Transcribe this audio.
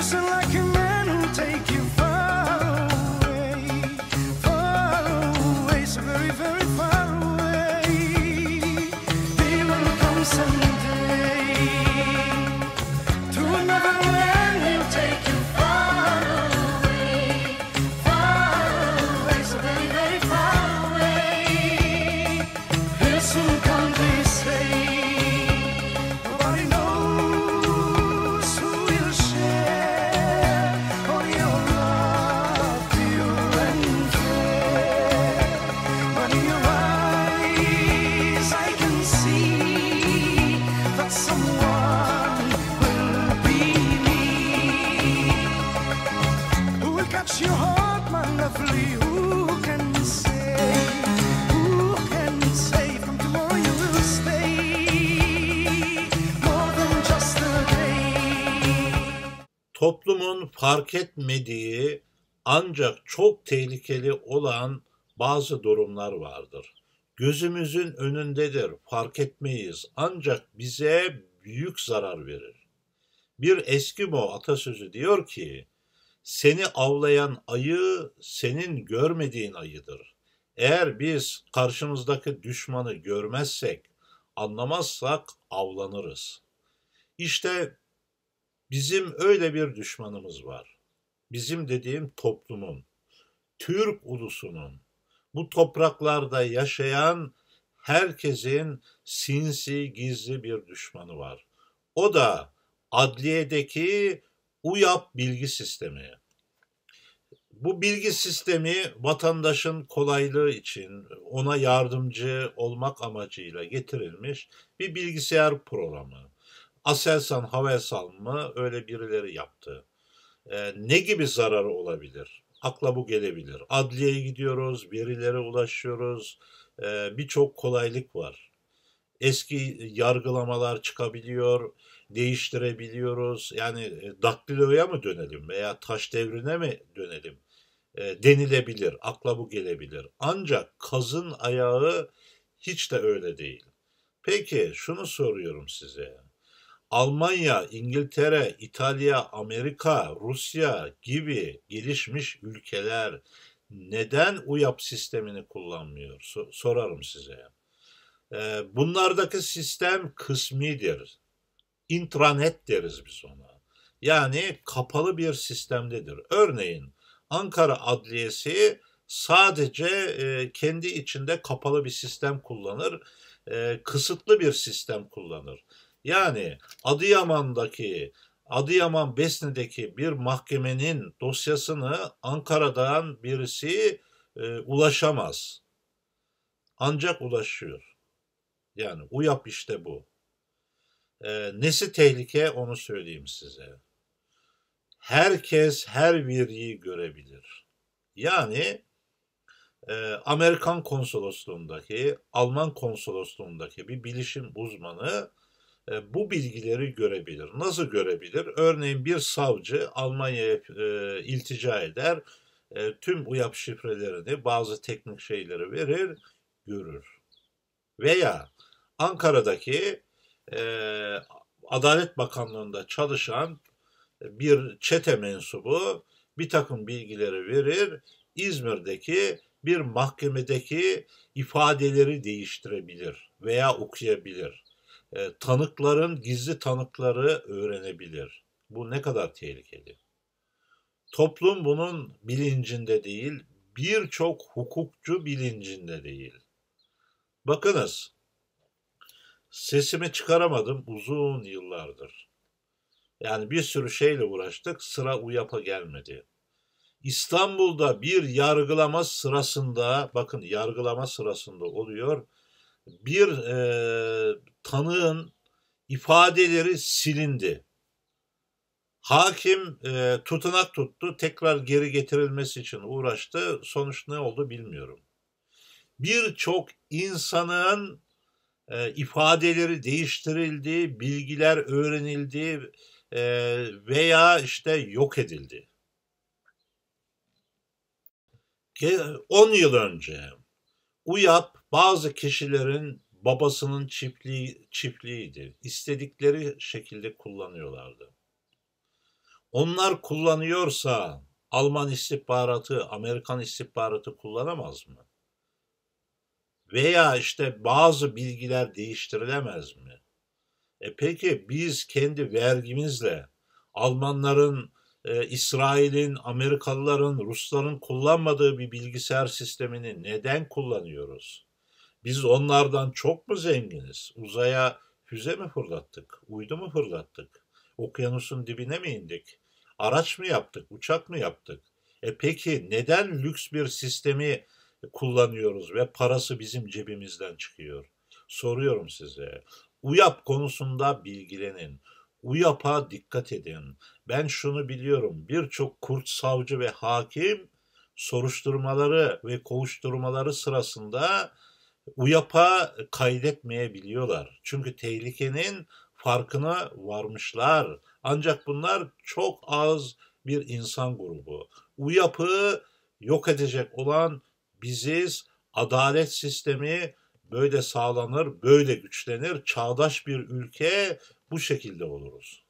listen like a man who takes you far away, far away, so very, very far away. He will come someday. toplumun fark etmediği ancak çok tehlikeli olan bazı durumlar vardır. Gözümüzün önündedir, fark etmeyiz ancak bize büyük zarar verir. Bir Eskimo atasözü diyor ki, seni avlayan ayı senin görmediğin ayıdır. Eğer biz karşımızdaki düşmanı görmezsek, anlamazsak avlanırız. İşte Bizim öyle bir düşmanımız var. Bizim dediğim toplumun, Türk ulusunun, bu topraklarda yaşayan herkesin sinsi gizli bir düşmanı var. O da adliyedeki UYAP bilgi sistemi. Bu bilgi sistemi vatandaşın kolaylığı için ona yardımcı olmak amacıyla getirilmiş bir bilgisayar programı. Aselsan, Havelsan mı öyle birileri yaptı. E, ne gibi zararı olabilir? Akla bu gelebilir. Adliyeye gidiyoruz, verilere ulaşıyoruz. E, Birçok kolaylık var. Eski yargılamalar çıkabiliyor, değiştirebiliyoruz. Yani e, daktiloya mı dönelim veya taş devrine mi dönelim e, denilebilir. Akla bu gelebilir. Ancak kazın ayağı hiç de öyle değil. Peki şunu soruyorum size. Almanya, İngiltere, İtalya, Amerika, Rusya gibi gelişmiş ülkeler neden UYAP sistemini kullanmıyor? sorarım size. Ee, bunlardaki sistem kısmidir. Intranet deriz biz ona. Yani kapalı bir sistemdedir. Örneğin Ankara Adliyesi sadece e, kendi içinde kapalı bir sistem kullanır, e, kısıtlı bir sistem kullanır. Yani Adıyaman'daki Adıyaman Besne'deki bir mahkemenin dosyasını Ankara'dan birisi e, ulaşamaz. Ancak ulaşıyor. Yani UYAP işte bu. E, nesi tehlike onu söyleyeyim size. Herkes her veriyi görebilir. Yani e, Amerikan konsolosluğundaki, Alman konsolosluğundaki bir bilişim uzmanı e, bu bilgileri görebilir. Nasıl görebilir? Örneğin bir savcı Almanya'ya e, iltica eder, e, tüm UYAP şifrelerini, bazı teknik şeyleri verir, görür. Veya Ankara'daki Adalet Bakanlığı'nda çalışan bir çete mensubu bir takım bilgileri verir, İzmir'deki bir mahkemedeki ifadeleri değiştirebilir veya okuyabilir e, tanıkların gizli tanıkları öğrenebilir. Bu ne kadar tehlikeli. Toplum bunun bilincinde değil, birçok hukukçu bilincinde değil. Bakınız, sesimi çıkaramadım uzun yıllardır. Yani bir sürü şeyle uğraştık, sıra UYAP'a gelmedi. İstanbul'da bir yargılama sırasında, bakın yargılama sırasında oluyor, bir e, tanığın ifadeleri silindi. Hakim e, tutanak tuttu, tekrar geri getirilmesi için uğraştı. Sonuç ne oldu bilmiyorum. Birçok insanın e, ifadeleri değiştirildi, bilgiler öğrenildi e, veya işte yok edildi. 10 yıl önce Uyap bazı kişilerin babasının çiftliği, çiftliğiydi. İstedikleri şekilde kullanıyorlardı. Onlar kullanıyorsa Alman istihbaratı, Amerikan istihbaratı kullanamaz mı? Veya işte bazı bilgiler değiştirilemez mi? E peki biz kendi vergimizle Almanların e, İsrail'in, Amerikalıların, Rusların kullanmadığı bir bilgisayar sistemini neden kullanıyoruz? Biz onlardan çok mu zenginiz? Uzaya füze mi fırlattık? Uydu mu fırlattık? Okyanusun dibine mi indik? Araç mı yaptık? Uçak mı yaptık? E peki neden lüks bir sistemi kullanıyoruz ve parası bizim cebimizden çıkıyor? Soruyorum size. UYAP konusunda bilgilenin. Uyapa dikkat edin. Ben şunu biliyorum. Birçok kurt savcı ve hakim soruşturmaları ve kovuşturmaları sırasında Uyapa kaydetmeyebiliyorlar. Çünkü tehlikenin farkına varmışlar. Ancak bunlar çok az bir insan grubu. Uyapı yok edecek olan biziz. Adalet sistemi böyle sağlanır, böyle güçlenir. Çağdaş bir ülke bu şekilde oluruz.